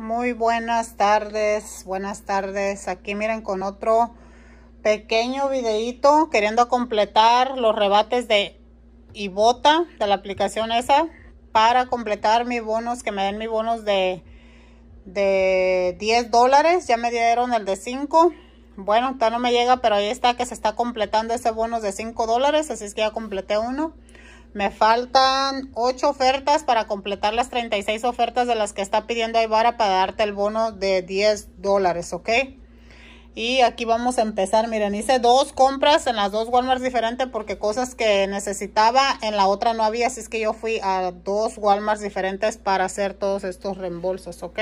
Muy buenas tardes, buenas tardes. Aquí miren con otro pequeño videito queriendo completar los rebates de Ibota, de la aplicación esa, para completar mis bonos, que me den mis bonos de, de 10 dólares. Ya me dieron el de 5. Bueno, todavía no me llega, pero ahí está que se está completando ese bonus de 5 dólares, así es que ya completé uno. Me faltan 8 ofertas para completar las 36 ofertas de las que está pidiendo Aybara para darte el bono de 10 dólares, ¿ok? Y aquí vamos a empezar. Miren, hice dos compras en las dos Walmart diferentes porque cosas que necesitaba en la otra no había. Así es que yo fui a dos Walmart diferentes para hacer todos estos reembolsos, ¿ok?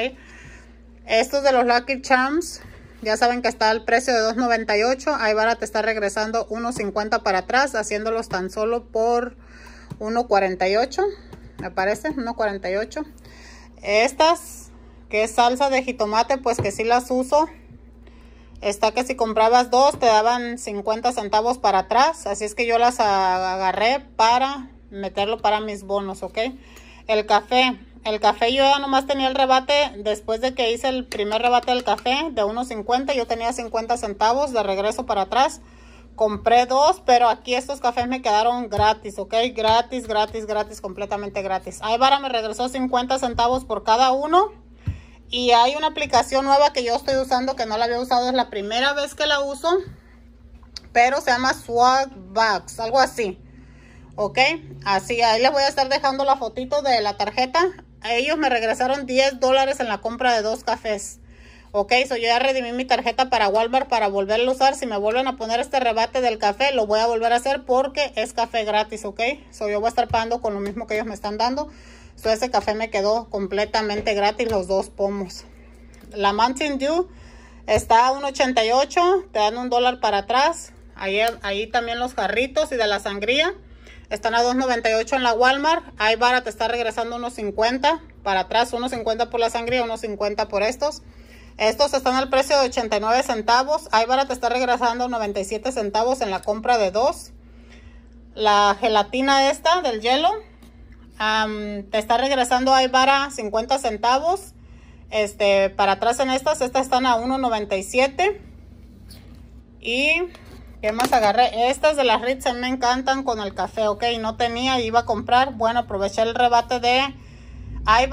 Estos de los Lucky Charms, ya saben que está al precio de $2.98. Aybara te está regresando $1.50 para atrás, haciéndolos tan solo por 1.48 me parece 1.48 estas que es salsa de jitomate pues que si las uso está que si comprabas dos te daban 50 centavos para atrás así es que yo las agarré para meterlo para mis bonos ok el café el café yo ya nomás tenía el rebate después de que hice el primer rebate del café de 1.50 yo tenía 50 centavos de regreso para atrás compré dos, pero aquí estos cafés me quedaron gratis, ¿ok? Gratis, gratis, gratis, completamente gratis. Aybara me regresó 50 centavos por cada uno. Y hay una aplicación nueva que yo estoy usando, que no la había usado, es la primera vez que la uso. Pero se llama Swagbucks, algo así. ¿Ok? Así, ahí les voy a estar dejando la fotito de la tarjeta. Ellos me regresaron 10 dólares en la compra de dos cafés. Ok, so yo ya redimí mi tarjeta para Walmart para volver a usar. Si me vuelven a poner este rebate del café, lo voy a volver a hacer porque es café gratis, ok. So yo voy a estar pagando con lo mismo que ellos me están dando. So ese café me quedó completamente gratis los dos pomos. La Mountain Dew está a 1.88, te dan un dólar para atrás. Ahí, también los jarritos y de la sangría. Están a 2.98 en la Walmart. Ivara te está regresando unos 50 para atrás, $1.50 por la sangría, unos 50 por estos. Estos están al precio de 89 centavos. Aybara te está regresando 97 centavos en la compra de dos. La gelatina esta del hielo. te está regresando Aybara 50 centavos. Este, para atrás en estas, estas están a 1.97. Y, ¿qué más agarré? Estas de las Ritz me encantan con el café, ok. No tenía, iba a comprar. Bueno, aproveché el rebate de hay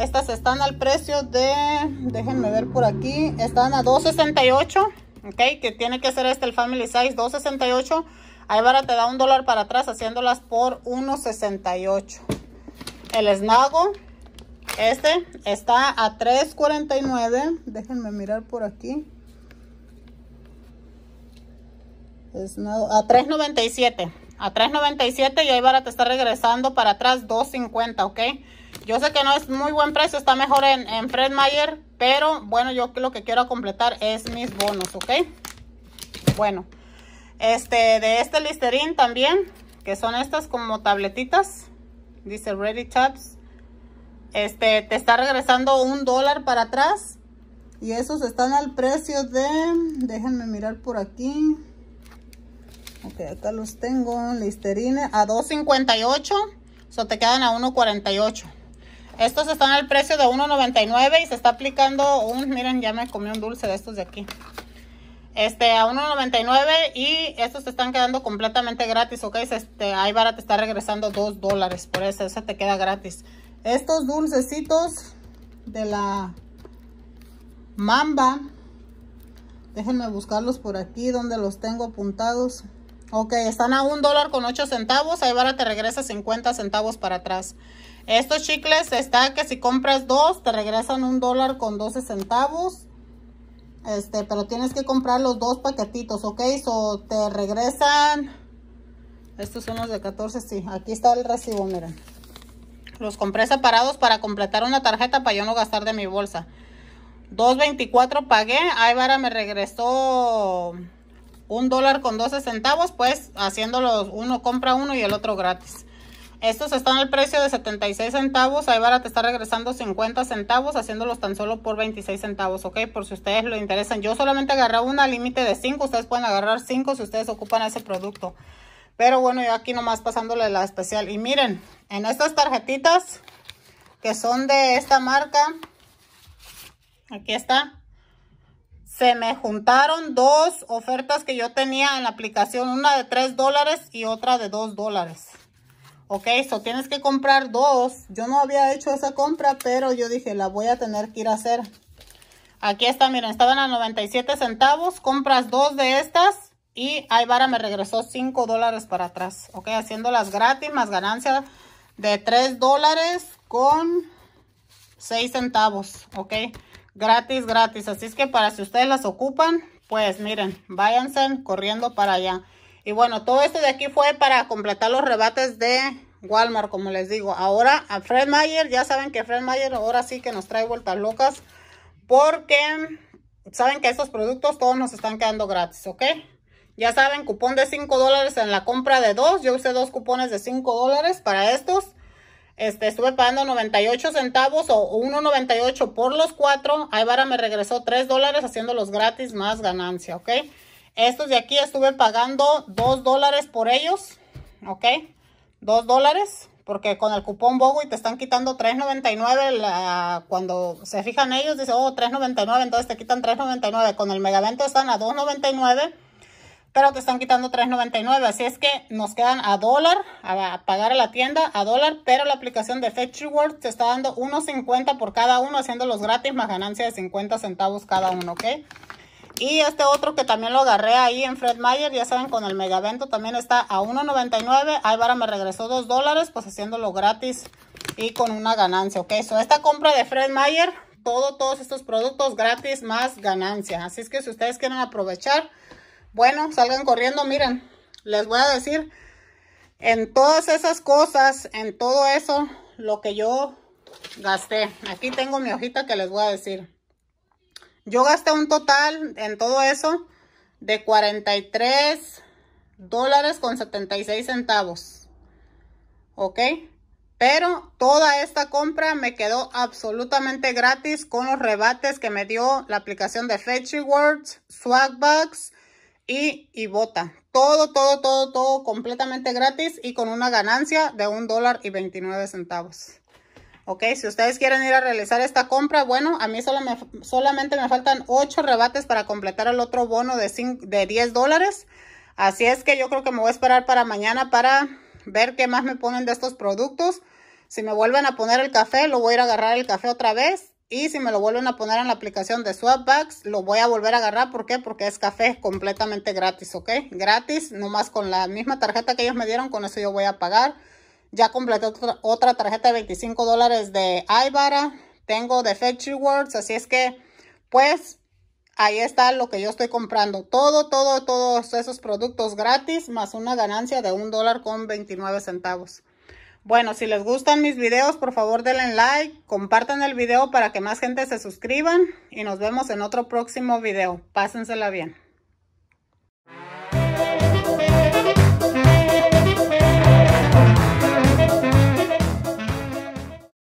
estas están al precio de, déjenme ver por aquí, están a 2.68, ok, que tiene que ser este el Family Size, 2.68. Hay te da un dólar para atrás haciéndolas por 1.68. El snago, este está a 3.49, déjenme mirar por aquí. a 3.97, a 3.97 y Aibara te está regresando para atrás 2.50, ok. Yo sé que no es muy buen precio, está mejor en, en Fred Meyer. pero bueno, yo lo que quiero completar es mis bonos, ¿ok? Bueno, este, de este Listerine también, que son estas como tabletitas, dice Ready Tabs. Este, te está regresando un dólar para atrás. Y esos están al precio de, déjenme mirar por aquí. Ok, acá los tengo, Listerine a 2.58. O te quedan a 1.48. Estos están al precio de $1.99 y se está aplicando un, miren, ya me comí un dulce de estos de aquí. Este, a $1.99 y estos te están quedando completamente gratis, ¿ok? Este, Aybara te está regresando 2 dólares por eso, ese te queda gratis. Estos dulcecitos de la mamba, déjenme buscarlos por aquí donde los tengo apuntados. Ok, están a un dólar con 8 centavos, Aybara te regresa 50 centavos para atrás. Estos chicles está que si compras dos, te regresan un dólar con 12 centavos. Este, pero tienes que comprar los dos paquetitos, ¿ok? So, te regresan... Estos son los de 14, sí. Aquí está el recibo, miren. Los compré separados para completar una tarjeta para yo no gastar de mi bolsa. 2.24 pagué. Aybara me regresó un dólar con 12 centavos. Pues haciéndolo uno compra uno y el otro gratis. Estos están al precio de 76 centavos. Ahí te está regresando 50 centavos, haciéndolos tan solo por 26 centavos, ¿ok? Por si ustedes lo interesan. Yo solamente agarré una límite de 5. Ustedes pueden agarrar 5 si ustedes ocupan ese producto. Pero bueno, yo aquí nomás pasándole la especial. Y miren, en estas tarjetitas que son de esta marca, aquí está se me juntaron dos ofertas que yo tenía en la aplicación, una de 3 dólares y otra de 2 dólares. Ok, eso tienes que comprar dos. Yo no había hecho esa compra, pero yo dije, la voy a tener que ir a hacer. Aquí está, miren, estaban a 97 centavos. Compras dos de estas y Aibara me regresó 5 dólares para atrás. Ok, haciéndolas gratis, más ganancia de 3 dólares con 6 centavos. Ok, gratis, gratis. Así es que para si ustedes las ocupan, pues miren, váyanse corriendo para allá. Y bueno, todo esto de aquí fue para completar los rebates de Walmart, como les digo. Ahora a Fred Mayer, ya saben que Fred Mayer ahora sí que nos trae vueltas locas. Porque saben que estos productos todos nos están quedando gratis, ¿ok? Ya saben, cupón de 5 dólares en la compra de dos. Yo usé dos cupones de 5 dólares para estos. Este, estuve pagando 98 centavos o 1.98 por los cuatro. Aybara me regresó 3 dólares haciéndolos gratis más ganancia, ¿ok? Estos de aquí estuve pagando 2 dólares por ellos, ¿ok? 2 dólares, porque con el cupón BOGO y te están quitando 3.99 cuando se fijan ellos, dice, oh, 3.99, entonces te quitan 3.99. Con el megavento están a 2.99, pero te están quitando 3.99. Así es que nos quedan a dólar, a pagar a la tienda a dólar, pero la aplicación de Fetch Rewards te está dando 1.50 por cada uno, haciéndolos gratis, más ganancia de 50 centavos cada uno, ¿ok? Y este otro que también lo agarré ahí en Fred Meyer. ya saben, con el megavento también está a $1.99. Aybara me regresó 2 dólares, pues haciéndolo gratis y con una ganancia, ¿ok? So, esta compra de Fred Meyer, todo, todos estos productos gratis más ganancia. Así es que si ustedes quieren aprovechar, bueno, salgan corriendo, miren, les voy a decir, en todas esas cosas, en todo eso, lo que yo gasté. Aquí tengo mi hojita que les voy a decir. Yo gasté un total en todo eso de 43 dólares con 76 centavos. ¿Ok? Pero toda esta compra me quedó absolutamente gratis con los rebates que me dio la aplicación de Fetch Rewards, Swagbucks y Ibota. Todo, todo, todo, todo completamente gratis y con una ganancia de un dólar y 29 centavos. Ok, si ustedes quieren ir a realizar esta compra, bueno, a mí solo me, solamente me faltan 8 rebates para completar el otro bono de, de 10 dólares. Así es que yo creo que me voy a esperar para mañana para ver qué más me ponen de estos productos. Si me vuelven a poner el café, lo voy a ir a agarrar el café otra vez. Y si me lo vuelven a poner en la aplicación de Swapbacks, lo voy a volver a agarrar. ¿Por qué? Porque es café completamente gratis, ¿ok? Gratis, nomás con la misma tarjeta que ellos me dieron, con eso yo voy a pagar. Ya completé otra tarjeta de 25 dólares de Ibarra. Tengo de Fetch Rewards. Así es que, pues, ahí está lo que yo estoy comprando. Todo, todo, todos esos productos gratis. Más una ganancia de un dólar con 29 centavos. Bueno, si les gustan mis videos, por favor denle like, compartan el video para que más gente se suscriban y nos vemos en otro próximo video. Pásensela bien.